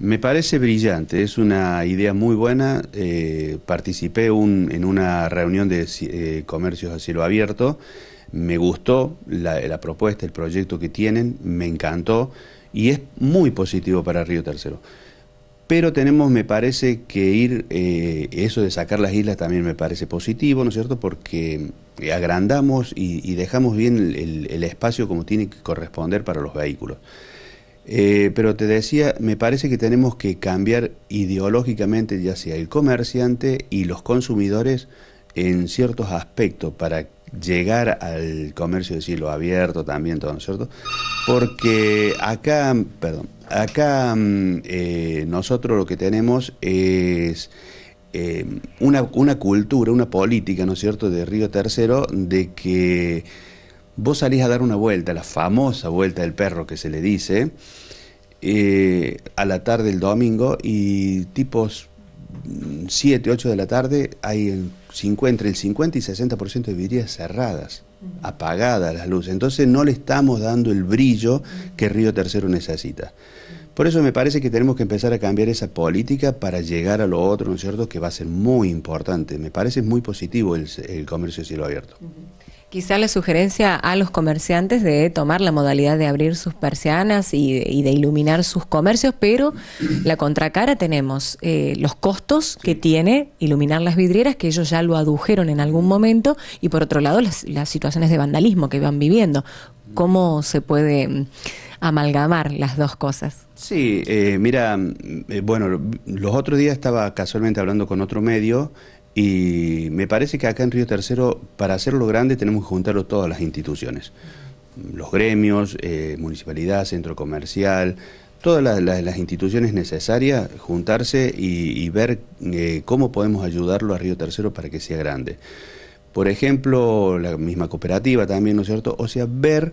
Me parece brillante, es una idea muy buena. Eh, participé en una reunión de eh, comercios a cielo abierto, me gustó la, propuesta, el proyecto que tienen, me encantó y es muy positivo para Río Tercero. Pero tenemos, me parece, que ir, eh, eso de sacar las islas también me parece positivo, ¿no es cierto? Porque agrandamos y, dejamos bien el espacio como tiene que corresponder para los vehículos. Eh, pero te decía, me parece que tenemos que cambiar ideológicamente, ya sea el comerciante y los consumidores, en ciertos aspectos para llegar al comercio de cielo abierto también, ¿no es cierto? Porque acá, perdón, acá mm, eh, nosotros lo que tenemos es eh, una, una cultura, una política, ¿no es cierto?, de Río Tercero, de que vos salís a dar una vuelta, la famosa vuelta del perro que se le dice, eh, a la tarde del domingo y tipos 7, mm, 8 de la tarde hay el 50, entre el 50 y 60% de vidrieras cerradas, apagadas las luces. Entonces no le estamos dando el brillo que Río Tercero necesita. Por eso me parece que tenemos que empezar a cambiar esa política para llegar a lo otro, ¿no es cierto?, que va a ser muy importante. Me parece muy positivo el, comercio de cielo abierto. Quizá la sugerencia a los comerciantes de tomar la modalidad de abrir sus persianas y de, iluminar sus comercios, pero la contracara tenemos eh, los costos que tiene iluminar las vidrieras, que ellos ya lo adujeron en algún momento, y por otro lado las, situaciones de vandalismo que van viviendo. ¿Cómo se puede mm, amalgamar las dos cosas? Sí, eh, mira, mm, eh, bueno, los otros días estaba casualmente hablando con otro medio y me parece que acá en Río Tercero, para hacerlo grande, tenemos que juntarlo todas las instituciones. Los gremios, eh, municipalidad, centro comercial, todas las, instituciones necesarias, juntarse y, ver eh, cómo podemos ayudarlo a Río Tercero para que sea grande. Por ejemplo, la misma cooperativa también, ¿no es cierto? O sea, ver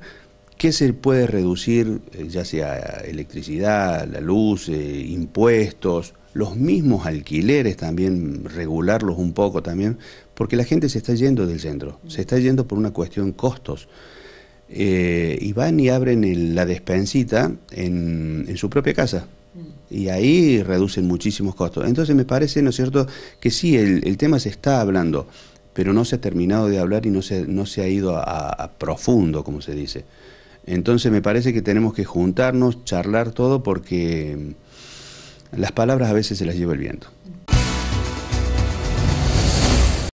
¿Qué se puede reducir, eh, ya sea electricidad, la luz, impuestos? los mismos alquileres también, regularlos un poco también, porque la gente se está yendo del centro, se está yendo por una cuestión costos. y eh, van y abren la despensita en, su propia casa. Y ahí reducen muchísimos costos. Entonces me parece, ¿no es cierto?, que sí, el, tema se está hablando, pero no se ha terminado de hablar y no se, no se ha ido a profundo, como se dice. Entonces me parece que tenemos que juntarnos, charlar todo, porque las palabras a veces se las lleva el viento.